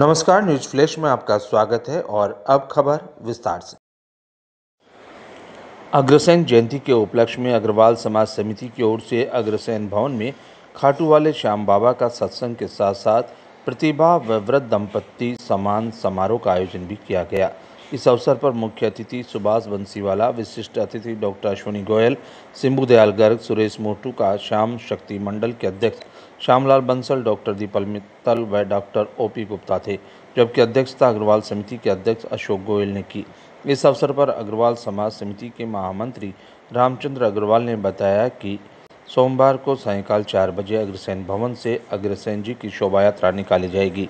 नमस्कार news flash में आपका स्वागत है और अब खबर विस्तार से अग्रसेन जयंती के उपलक्ष्य में अग्रवाल समाज समिति की ओर से अग्रसेन भवन में खाटू वाले श्याम बाबा का सत्संग के साथ साथ प्रतिभा व्रत दंपत्ति सम्मान समारोह का आयोजन भी किया गया इस अवसर पर मुख्य अतिथि सुभाष बंसीवाला विशिष्ट अतिथि डॉक्टर अश्विनी गोयल सिंबू दयाल गर्ग सुरेश मोटू का श्याम शक्ति मंडल के अध्यक्ष श्यामलाल बंसल डॉक्टर दीपल मित्तल व डॉक्टर ओपी गुप्ता थे जबकि अध्यक्षता अग्रवाल समिति के अध्यक्ष अशोक गोयल ने की इस अवसर पर अग्रवाल समाज समिति के महामंत्री रामचंद्र अग्रवाल ने बताया कि सोमवार को सायंकाल चार बजे अग्रसेन भवन से अग्रसेन जी की शोभा यात्रा निकाली जाएगी